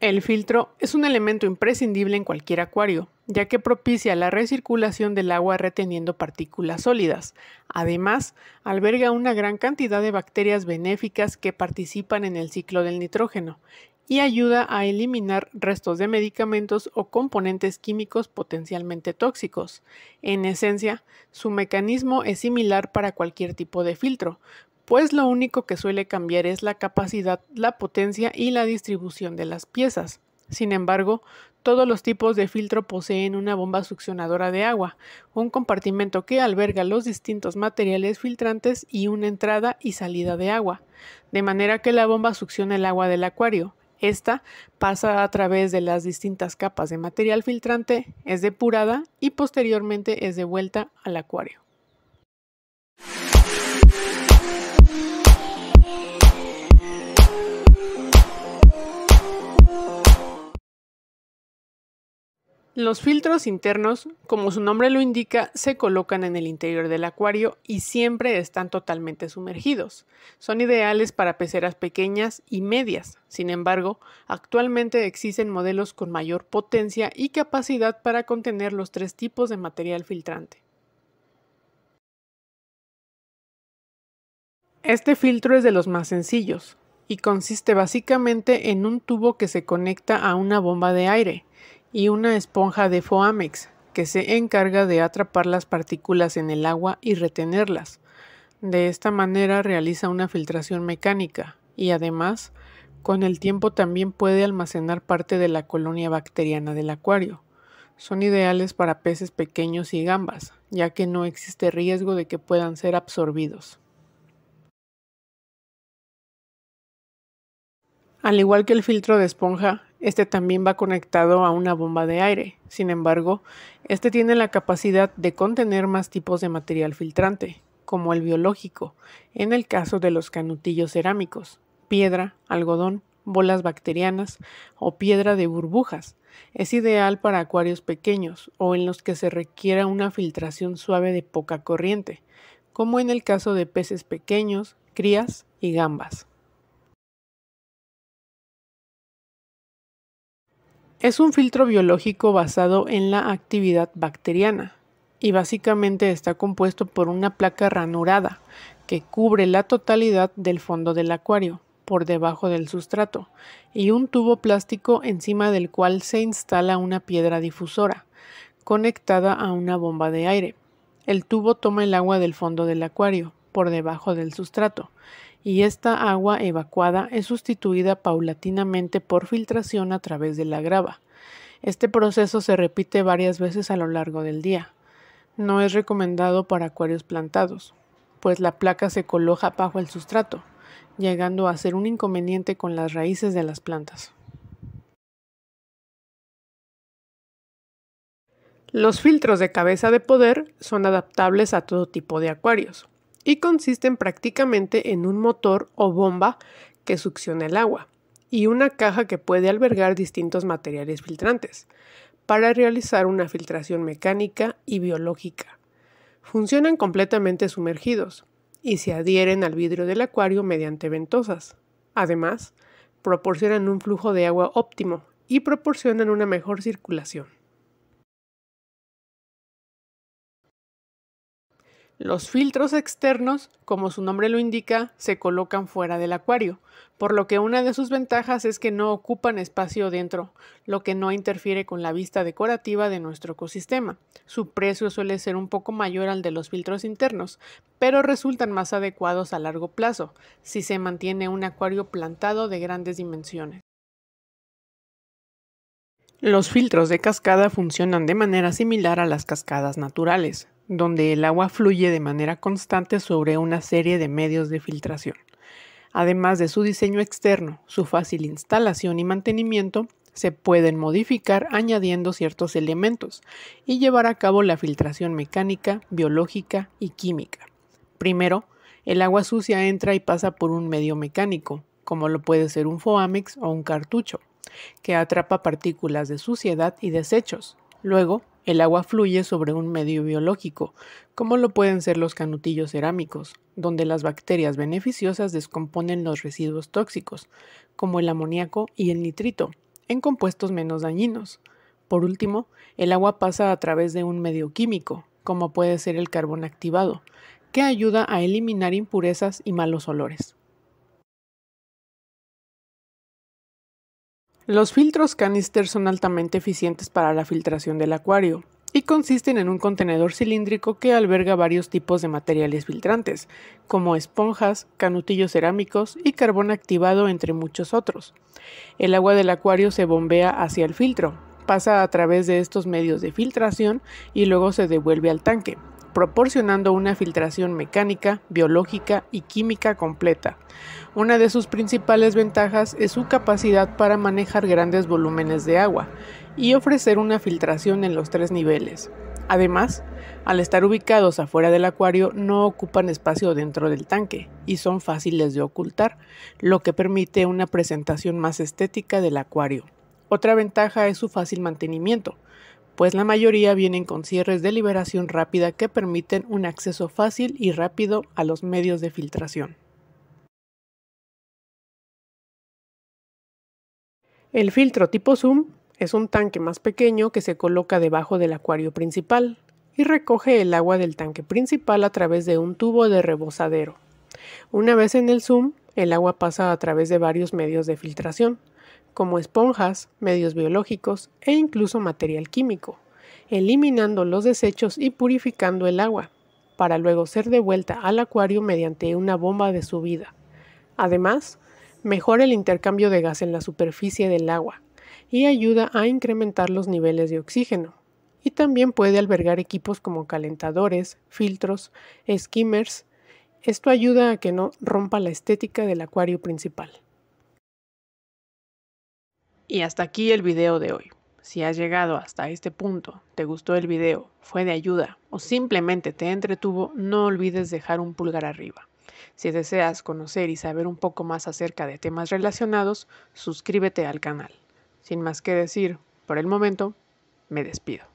El filtro es un elemento imprescindible en cualquier acuario, ya que propicia la recirculación del agua reteniendo partículas sólidas. Además, alberga una gran cantidad de bacterias benéficas que participan en el ciclo del nitrógeno y ayuda a eliminar restos de medicamentos o componentes químicos potencialmente tóxicos. En esencia, su mecanismo es similar para cualquier tipo de filtro, pues lo único que suele cambiar es la capacidad, la potencia y la distribución de las piezas. Sin embargo, todos los tipos de filtro poseen una bomba succionadora de agua, un compartimento que alberga los distintos materiales filtrantes y una entrada y salida de agua, de manera que la bomba succiona el agua del acuario. Esta pasa a través de las distintas capas de material filtrante, es depurada y posteriormente es devuelta al acuario. Los filtros internos, como su nombre lo indica, se colocan en el interior del acuario y siempre están totalmente sumergidos. Son ideales para peceras pequeñas y medias. Sin embargo, actualmente existen modelos con mayor potencia y capacidad para contener los tres tipos de material filtrante. Este filtro es de los más sencillos y consiste básicamente en un tubo que se conecta a una bomba de aire y una esponja de foamex que se encarga de atrapar las partículas en el agua y retenerlas. De esta manera realiza una filtración mecánica y además con el tiempo también puede almacenar parte de la colonia bacteriana del acuario. Son ideales para peces pequeños y gambas, ya que no existe riesgo de que puedan ser absorbidos. Al igual que el filtro de esponja, este también va conectado a una bomba de aire. Sin embargo, este tiene la capacidad de contener más tipos de material filtrante, como el biológico, en el caso de los canutillos cerámicos, piedra, algodón, bolas bacterianas o piedra de burbujas. Es ideal para acuarios pequeños o en los que se requiera una filtración suave de poca corriente, como en el caso de peces pequeños, crías y gambas. Es un filtro biológico basado en la actividad bacteriana y básicamente está compuesto por una placa ranurada que cubre la totalidad del fondo del acuario por debajo del sustrato y un tubo plástico encima del cual se instala una piedra difusora conectada a una bomba de aire. El tubo toma el agua del fondo del acuario por debajo del sustrato y esta agua evacuada es sustituida paulatinamente por filtración a través de la grava. Este proceso se repite varias veces a lo largo del día. No es recomendado para acuarios plantados, pues la placa se coloja bajo el sustrato, llegando a ser un inconveniente con las raíces de las plantas. Los filtros de cabeza de poder son adaptables a todo tipo de acuarios y consisten prácticamente en un motor o bomba que succiona el agua y una caja que puede albergar distintos materiales filtrantes para realizar una filtración mecánica y biológica. Funcionan completamente sumergidos y se adhieren al vidrio del acuario mediante ventosas. Además, proporcionan un flujo de agua óptimo y proporcionan una mejor circulación. Los filtros externos, como su nombre lo indica, se colocan fuera del acuario, por lo que una de sus ventajas es que no ocupan espacio dentro, lo que no interfiere con la vista decorativa de nuestro ecosistema. Su precio suele ser un poco mayor al de los filtros internos, pero resultan más adecuados a largo plazo, si se mantiene un acuario plantado de grandes dimensiones. Los filtros de cascada funcionan de manera similar a las cascadas naturales donde el agua fluye de manera constante sobre una serie de medios de filtración. Además de su diseño externo, su fácil instalación y mantenimiento, se pueden modificar añadiendo ciertos elementos y llevar a cabo la filtración mecánica, biológica y química. Primero, el agua sucia entra y pasa por un medio mecánico, como lo puede ser un foamex o un cartucho, que atrapa partículas de suciedad y desechos. Luego, el agua fluye sobre un medio biológico, como lo pueden ser los canutillos cerámicos, donde las bacterias beneficiosas descomponen los residuos tóxicos, como el amoníaco y el nitrito, en compuestos menos dañinos. Por último, el agua pasa a través de un medio químico, como puede ser el carbón activado, que ayuda a eliminar impurezas y malos olores. Los filtros canister son altamente eficientes para la filtración del acuario y consisten en un contenedor cilíndrico que alberga varios tipos de materiales filtrantes, como esponjas, canutillos cerámicos y carbón activado, entre muchos otros. El agua del acuario se bombea hacia el filtro, pasa a través de estos medios de filtración y luego se devuelve al tanque, proporcionando una filtración mecánica, biológica y química completa. Una de sus principales ventajas es su capacidad para manejar grandes volúmenes de agua y ofrecer una filtración en los tres niveles. Además, al estar ubicados afuera del acuario no ocupan espacio dentro del tanque y son fáciles de ocultar, lo que permite una presentación más estética del acuario. Otra ventaja es su fácil mantenimiento pues la mayoría vienen con cierres de liberación rápida que permiten un acceso fácil y rápido a los medios de filtración. El filtro tipo zoom es un tanque más pequeño que se coloca debajo del acuario principal y recoge el agua del tanque principal a través de un tubo de rebosadero. Una vez en el zoom, el agua pasa a través de varios medios de filtración, como esponjas, medios biológicos e incluso material químico, eliminando los desechos y purificando el agua, para luego ser devuelta al acuario mediante una bomba de subida. Además, mejora el intercambio de gas en la superficie del agua y ayuda a incrementar los niveles de oxígeno. Y también puede albergar equipos como calentadores, filtros, skimmers. Esto ayuda a que no rompa la estética del acuario principal. Y hasta aquí el video de hoy. Si has llegado hasta este punto, te gustó el video, fue de ayuda o simplemente te entretuvo, no olvides dejar un pulgar arriba. Si deseas conocer y saber un poco más acerca de temas relacionados, suscríbete al canal. Sin más que decir, por el momento, me despido.